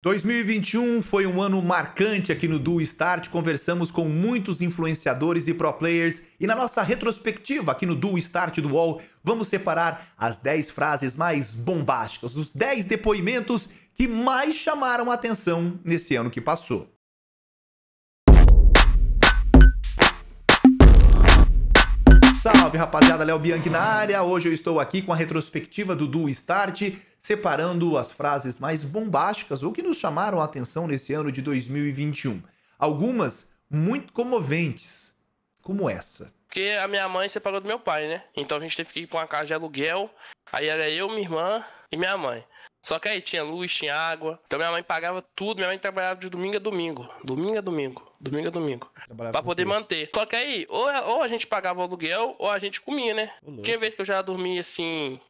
2021 foi um ano marcante aqui no Duo Start. Conversamos com muitos influenciadores e pro players e na nossa retrospectiva aqui no Duo Start do UOL, vamos separar as 10 frases mais bombásticas, os 10 depoimentos que mais chamaram a atenção nesse ano que passou. Salve rapaziada, Léo Bianchi na área. Hoje eu estou aqui com a retrospectiva do Duo Start separando as frases mais bombásticas ou que nos chamaram a atenção nesse ano de 2021. Algumas muito comoventes, como essa. Porque a minha mãe separou do meu pai, né? Então a gente teve que ir pra uma casa de aluguel. Aí era eu, minha irmã e minha mãe. Só que aí tinha luz, tinha água. Então minha mãe pagava tudo. Minha mãe trabalhava de domingo a domingo. Domingo a domingo. Domingo a é domingo. pra poder manter. Só que aí, ou, ou a gente pagava o aluguel, ou a gente comia, né? Tinha vez que eu já dormia assim.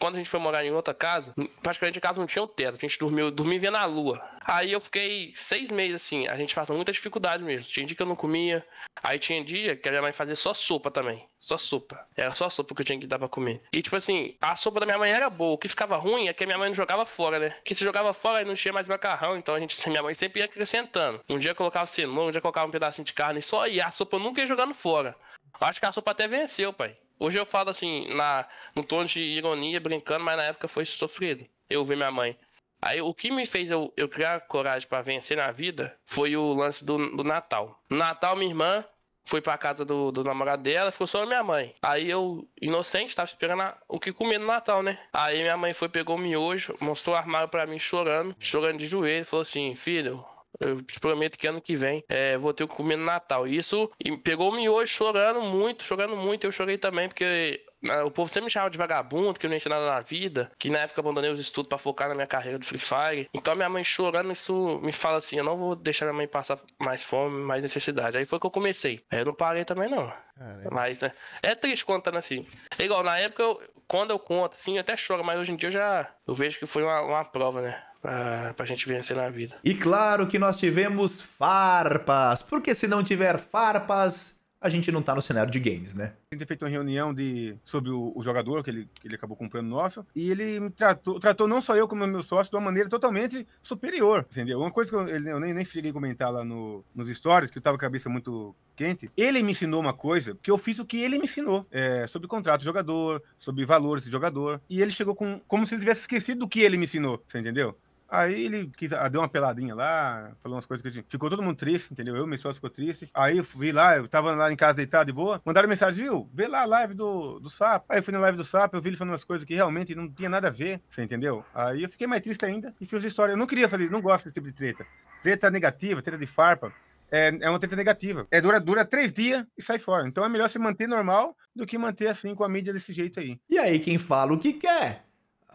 Quando a gente foi morar em outra casa, praticamente a casa não tinha um teto. A gente dormiu, dormia vendo a lua. Aí eu fiquei seis meses assim. A gente passa muita dificuldade mesmo. Tinha dia que eu não comia. Aí tinha dia que a minha mãe fazia só sopa também. Só sopa. Era só sopa que eu tinha que dar pra comer. E, tipo assim, a sopa da minha mãe era boa. O que ficava ruim é que a minha mãe não jogava fora, né? Que se jogava fora e não tinha mais macarrão. Então a gente, minha mãe sempre ia acrescentando. Um dia colocava cenoura, um dia colocava um pedacinho de carne só. E a sopa nunca ia jogando fora. Acho que a sopa até venceu, pai. Hoje eu falo assim, na, no tom de ironia, brincando, mas na época foi sofrido. Eu ver minha mãe. Aí o que me fez eu, eu criar coragem para vencer na vida foi o lance do, do Natal. Natal, minha irmã Fui pra casa do, do namorado dela, ficou só minha mãe. Aí eu, inocente, tava esperando a, o que comer no Natal, né? Aí minha mãe foi, pegou o miojo, mostrou o armário pra mim chorando, chorando de joelho, falou assim: Filho, eu te prometo que ano que vem é, vou ter o comer no Natal. Isso e pegou o miojo chorando muito, chorando muito. Eu chorei também, porque ah, o povo sempre me chamava de vagabundo, que eu não entendi nada na vida, que na época abandonei os estudos para focar na minha carreira do Free Fire. Então minha mãe chorando, isso me fala assim: eu não vou deixar minha mãe passar mais fome, mais necessidade. Aí foi que eu comecei. Aí eu não parei também, não. Caramba. Mas, né? É triste contando assim. É igual, na época, eu, quando eu conto, assim, eu até choro, mas hoje em dia eu já eu vejo que foi uma, uma prova, né? Pra, pra gente vencer na vida. E claro que nós tivemos farpas, porque se não tiver farpas, a gente não tá no cenário de games, né? Tem feito uma reunião de, sobre o, o jogador que ele, que ele acabou comprando nosso, e ele me tratou, tratou não só eu como meu sócio de uma maneira totalmente superior, entendeu? Uma coisa que eu, eu nem, nem cheguei a comentar lá no, nos stories, que eu tava com a cabeça muito quente, ele me ensinou uma coisa que eu fiz o que ele me ensinou é, sobre contrato de jogador, sobre valores de jogador, e ele chegou com como se ele tivesse esquecido do que ele me ensinou, você entendeu? Aí ele quis, ah, deu uma peladinha lá, falou umas coisas que eu tinha. Ficou todo mundo triste, entendeu? Eu, minha sócio ficou triste. Aí eu fui lá, eu tava lá em casa deitado de boa. Mandaram mensagem, viu? Vê lá a live do, do Sapo. Aí eu fui na live do Sapo, eu vi ele falando umas coisas que realmente não tinha nada a ver, você entendeu? Aí eu fiquei mais triste ainda e fiz a história. Eu não queria, fazer, não gosto desse tipo de treta. Treta negativa, treta de farpa. É, é, uma treta negativa. É dura, dura três dias e sai fora. Então é melhor se manter normal do que manter assim com a mídia desse jeito aí. E aí, quem fala o que quer?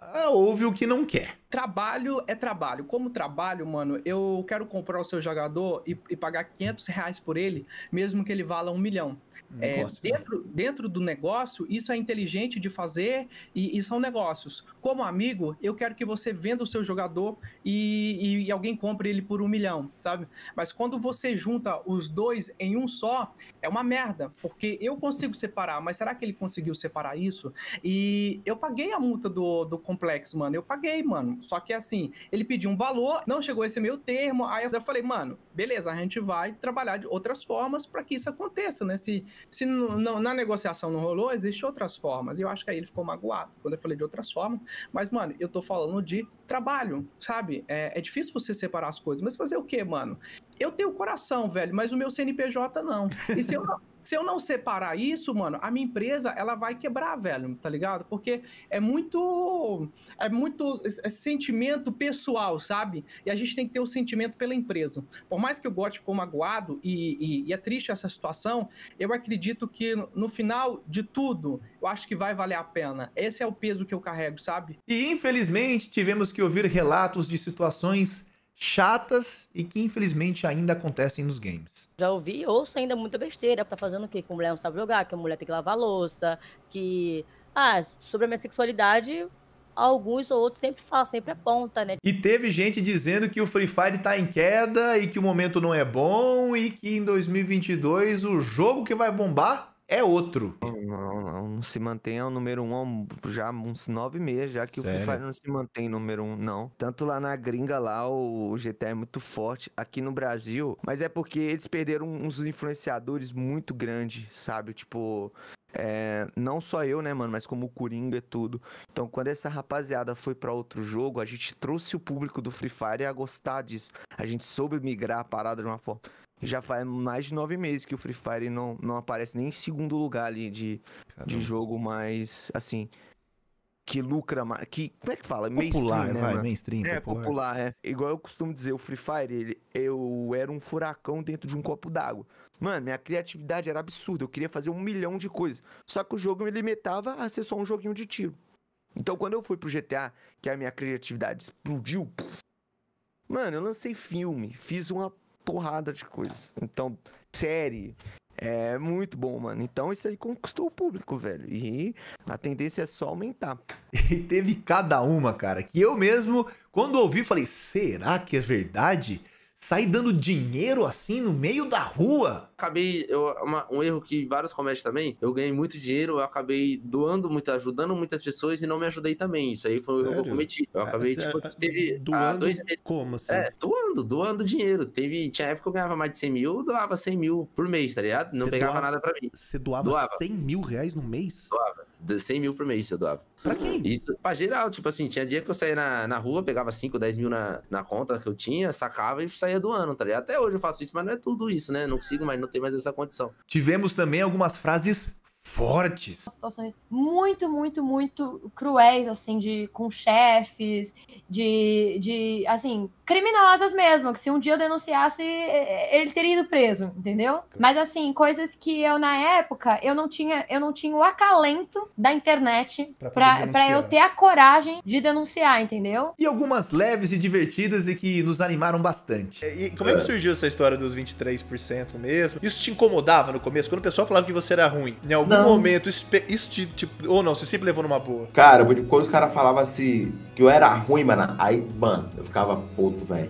Ah, ouve o que não quer. Trabalho é trabalho. Como trabalho, mano, eu quero comprar o seu jogador e, e pagar 500 reais por ele, mesmo que ele vala um milhão é, né? dentro, dentro do negócio, isso é inteligente de fazer e, e, são negócios. Como amigo, eu quero que você venda o seu jogador e, e, alguém compre ele por um milhão, sabe? Mas quando você junta os dois em um só, é uma merda, porque eu consigo separar, mas será que ele conseguiu separar isso? E eu paguei a multa do, do complexo, mano. Eu paguei, mano. Só que assim, ele pediu um valor, não chegou esse meu termo, aí eu falei, mano, beleza, a gente vai trabalhar de outras formas para que isso aconteça, né? Se, se não, não, na negociação não rolou, existem outras formas. E eu acho que aí ele ficou magoado quando eu falei de outras formas. Mas, mano, eu tô falando de trabalho, sabe? É, é difícil você separar as coisas. Mas fazer o quê, mano? eu tenho coração, velho, mas o meu CNPJ não. E se eu não, se eu não separar isso, mano, a minha empresa, ela vai quebrar, velho, tá ligado? Porque é muito é muito é sentimento pessoal, sabe? E a gente tem que ter o um sentimento pela empresa. Por mais que o Gotti ficou magoado e, e, e, é triste essa situação, eu acredito que no final de tudo, eu acho que vai valer a pena. Esse é o peso que eu carrego, sabe? E infelizmente tivemos que ouvir relatos de situações chatas e que infelizmente ainda acontecem nos games. Já ouvi ouço ainda muita besteira, tá fazendo o quê? Que a mulher não sabe jogar, que a mulher tem que lavar louça, que... Ah, sobre a minha sexualidade, alguns ou outros sempre falam, sempre aponta, né? E teve gente dizendo que o Free Fire tá em queda e que o momento não é bom e que em 2022 o jogo que vai bombar é outro. Não, não, não, não se mantém ao número um já uns nove meses, já que Sério? o Free Fire não se mantém número um, não. Tanto lá na gringa, lá o GTA é muito forte, aqui no Brasil, mas é porque eles perderam uns influenciadores muito grandes, sabe? Tipo, é, não só eu, né, mano, mas como o Coringa e tudo. Então, quando essa rapaziada foi para outro jogo, a gente trouxe o público do Free Fire a gostar disso. A gente soube migrar a parada de uma forma já faz mais de nove meses que o Free Fire não, não aparece nem em segundo lugar ali de, de jogo mais, assim, que lucra mais, que, como é que fala? Popular, mainstream, né, vai, né, mainstream. É, popular. é. Igual eu costumo dizer, o Free Fire, ele, eu era um furacão dentro de um copo d'água. Mano, minha criatividade era absurda, eu queria fazer um milhão de coisas. Só que o jogo me limitava a ser só um joguinho de tiro. Então, quando eu fui pro GTA, que a minha criatividade explodiu, mano, eu lancei filme, fiz uma porrada de coisas. Então, série. É muito bom, mano. Então isso aí conquistou o público, velho. E a tendência é só aumentar. E teve cada uma, cara, que eu mesmo, quando ouvi, falei: será que é verdade? sair dando dinheiro assim no meio da rua. Acabei, eu, uma, um erro que vários cometem também, eu ganhei muito dinheiro, eu acabei doando muito, ajudando muitas pessoas e não me ajudei também. Isso aí foi o um erro que eu cometi. Eu é, acabei, Essa, tipo, é, teve. Ah, doando, dois... como assim? É, doando, doando dinheiro. Teve, tinha época que eu ganhava mais de 100 mil, eu doava 100 mil por mês, tá ligado? Não Cê pegava doava, nada pra mim. Você doava, doava 100 mil reais no mês? 100 mil por mês eu doava. Pra quem? Isso, pra geral, tipo assim, tinha dia que eu saía na, na rua, pegava 5, 10 mil na, na conta que eu tinha, sacava e saía do ano, tá ligado? Até hoje eu faço isso, mas não é tudo isso, né? Não consigo mais, não tenho mais essa condição. Tivemos também algumas frases fortes. Situações muito, muito, muito cruéis, assim, de com chefes de, de, assim, criminosas mesmo, que se um dia eu denunciasse, é, é, ele teria ido preso, entendeu? Mas assim, coisas que eu na época eu não tinha, eu não tinha o acalento da internet para eu ter a coragem de denunciar, entendeu? E algumas leves e divertidas e que nos animaram bastante. E como é que é. surgiu essa história dos 23% mesmo? Isso te incomodava no começo, quando o pessoal falava que você era ruim. Em algum não. momento isso, isso te, te, tipo, ou não, você sempre levou numa boa. Cara, quando os caras falavam assim, que eu era ruim, mano. Aí, mano, eu ficava puto, velho.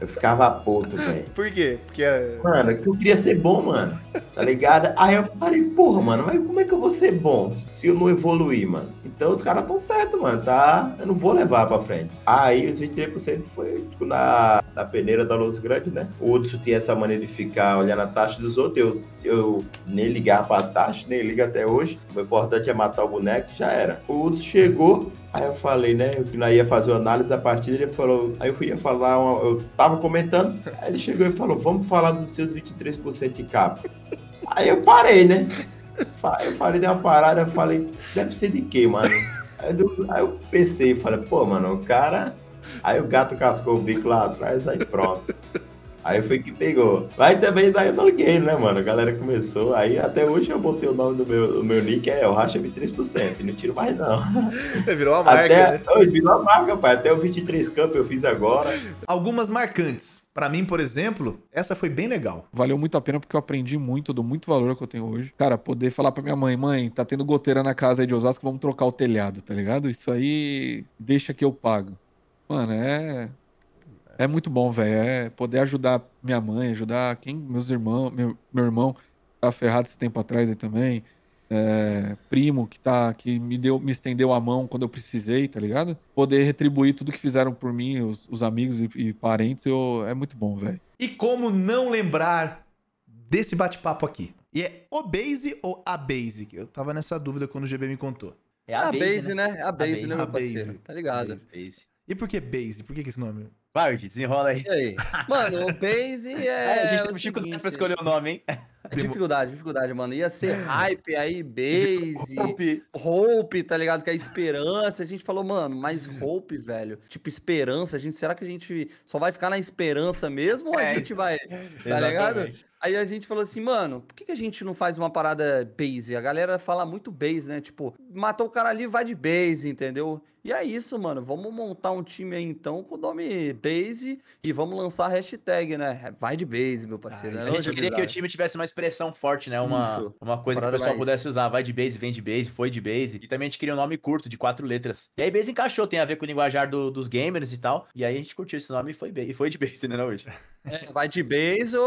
Eu ficava puto, velho. Por quê? Porque. Mano, é que eu queria ser bom, mano. Tá ligado? Aí eu parei, porra, mano, mas como é que eu vou ser bom se eu não evoluir, mano? Então os caras tão certos, mano, tá? Eu não vou levar pra frente. Aí os 23% foi tipo, na, na peneira da Luz Grande, né? O outro tinha essa maneira de ficar olhando a taxa dos outros. Eu, eu nem ligava pra taxa, nem liga até hoje. O importante é matar o boneco, já era. O outro chegou, Aí eu falei, né, que nós ia fazer uma análise da partida, ele falou, aí eu ia falar, uma, eu tava comentando, aí ele chegou e falou, vamos falar dos seus 23% de capa. Aí eu parei, né? Eu falei, dei uma parada, eu falei, deve ser de quê, mano? Aí eu, aí eu pensei, falei, pô, mano, o cara. Aí o gato cascou o bico lá atrás, aí pronto. Aí foi que pegou. Mas também daí eu larguei, né, mano? A galera começou. Aí até hoje eu botei o nome do meu, do meu nick, é o Racha 23%. Não tiro mais, não. É, virou uma marca. Até, né? virou uma marca, pai. Até o 23 Camp eu fiz agora. Algumas marcantes. Para mim, por exemplo, essa foi bem legal. Valeu muito a pena porque eu aprendi muito, dou muito valor que eu tenho hoje. Cara, poder falar para minha mãe, mãe, tá tendo goteira na casa aí de Osasco, vamos trocar o telhado, tá ligado? Isso aí deixa que eu pago. Mano, é é muito bom, velho. É poder ajudar minha mãe, ajudar quem? Meus irmãos, meu, meu irmão tá ferrado esse tempo atrás aí também. É, primo que tá que me deu me estendeu a mão quando eu precisei tá ligado poder retribuir tudo que fizeram por mim os, os amigos e, e parentes eu, é muito bom velho e como não lembrar desse bate-papo aqui e é o base ou a base eu tava nessa dúvida quando o GB me contou é a, a base, base né? né? a base, né? a né base, parceiro base. tá ligado base. e por que base por que, que esse nome Vai, desenrola aí. aí? Mano, o Base é. é a gente teve dificuldade seguinte, pra escolher o nome, hein? É dificuldade, dificuldade, mano. Ia ser hype aí, base, hope. hope, tá ligado? Que é esperança. A gente falou, mano, mas hope, velho. Tipo, esperança, a gente, será que a gente só vai ficar na esperança mesmo ou a é, gente vai. Tá ligado? Aí a gente falou assim, mano, por que, que a gente não faz uma parada base? A galera fala muito base, né? Tipo, matou o cara ali, vai de base, entendeu? E é isso, mano. Vamos montar um time aí então com o nome Base e vamos lançar a hashtag, né? Vai de Base, meu parceiro. Ah, né? a gente queria que o time tivesse uma expressão forte, né? Uma, uma coisa que o pessoal mais. pudesse usar. Vai de Base, vem de Base, foi de Base. E também a gente queria um nome curto, de quatro letras. E aí Base encaixou, tem a ver com o linguajar do, dos gamers e tal. E aí a gente curtiu esse nome e foi, e foi de Base, né, hoje? É, vai de base ou,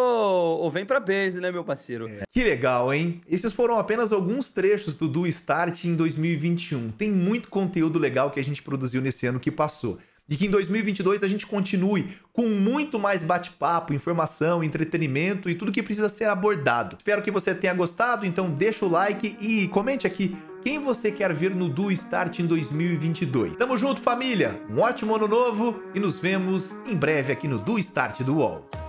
ou vem para base, né, meu parceiro? É. Que legal, hein? Esses foram apenas alguns trechos do Do Start em 2021. Tem muito conteúdo legal que a gente produziu nesse ano que passou. E que em 2022 a gente continue com muito mais bate-papo, informação, entretenimento e tudo que precisa ser abordado. Espero que você tenha gostado, então deixa o like e comente aqui quem você quer ver no Do Start em 2022. Tamo junto, família! Um ótimo ano novo e nos vemos em breve aqui no Do Start do UOL.